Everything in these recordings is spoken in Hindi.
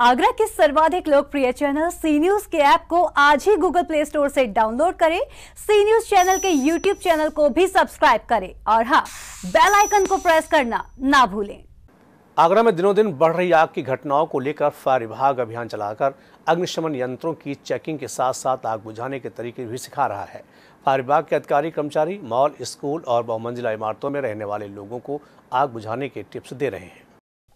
आगरा के सर्वाधिक लोकप्रिय चैनल सी न्यूज के ऐप को आज ही गूगल प्ले स्टोर से डाउनलोड करें सी न्यूज चैनल के यूट्यूब चैनल को भी सब्सक्राइब करें और हाँ बेल आइकन को प्रेस करना ना भूलें आगरा में दिनों दिन बढ़ रही आग की घटनाओं को लेकर फायर विभाग अभियान चलाकर अग्निशमन यंत्रों की चेकिंग के साथ साथ आग बुझाने के तरीके भी सिखा रहा है फायर विभाग के अधिकारी कर्मचारी मॉल स्कूल और बहुमंजिला इमारतों में रहने वाले लोगों को आग बुझाने के टिप्स दे रहे हैं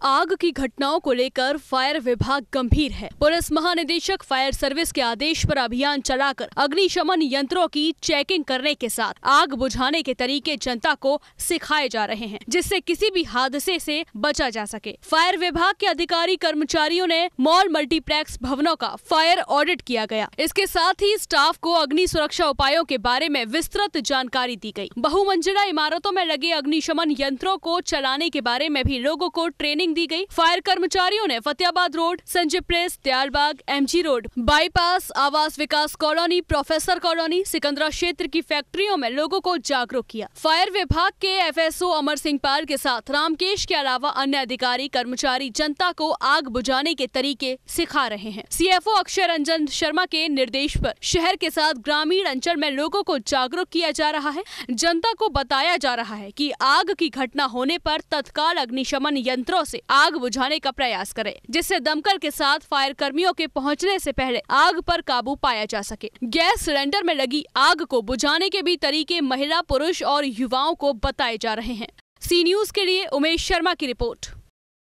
आग की घटनाओं को लेकर फायर विभाग गंभीर है पुलिस महानिदेशक फायर सर्विस के आदेश पर अभियान चलाकर अग्निशमन यंत्रों की चेकिंग करने के साथ आग बुझाने के तरीके जनता को सिखाए जा रहे हैं जिससे किसी भी हादसे से बचा जा सके फायर विभाग के अधिकारी कर्मचारियों ने मॉल मल्टीप्लेक्स भवनों का फायर ऑडिट किया गया इसके साथ ही स्टाफ को अग्नि सुरक्षा उपायों के बारे में विस्तृत जानकारी दी गयी बहुमंजिला इमारतों में लगे अग्निशमन यंत्रों को चलाने के बारे में भी लोगो को ट्रेनिंग दी गई फायर कर्मचारियों ने फतेहाबाद रोड संजय प्रेस त्यारबाग MG road bypass Awas Vikas colony professor colony Sikandra क्षेत्र की फैक्ट्रियों में लोगो को जागरूक किया फायर विभाग के एफ अमर सिंह पाल के साथ रामकेश के अलावा अन्य अधिकारी कर्मचारी जनता को आग बुझाने के तरीके सिखा रहे हैं सीएफओ अक्षय रंजन शर्मा के निर्देश पर शहर के साथ ग्रामीण अंचल में लोगों को जागरूक किया जा रहा है जनता को बताया जा रहा है कि आग की घटना होने पर तत्काल अग्निशमन यंत्रों से आग बुझाने का प्रयास करे जिससे दमकल के साथ फायर कर्मियों के पहुँचने ऐसी पहले आग पर काबू पाया जा सके गैस सिलेंडर में लगी आग को बुझाने के भी तरीके महिला पुरुष और युवाओं को बताए जा रहे हैं सी न्यूज के लिए उमेश शर्मा की रिपोर्ट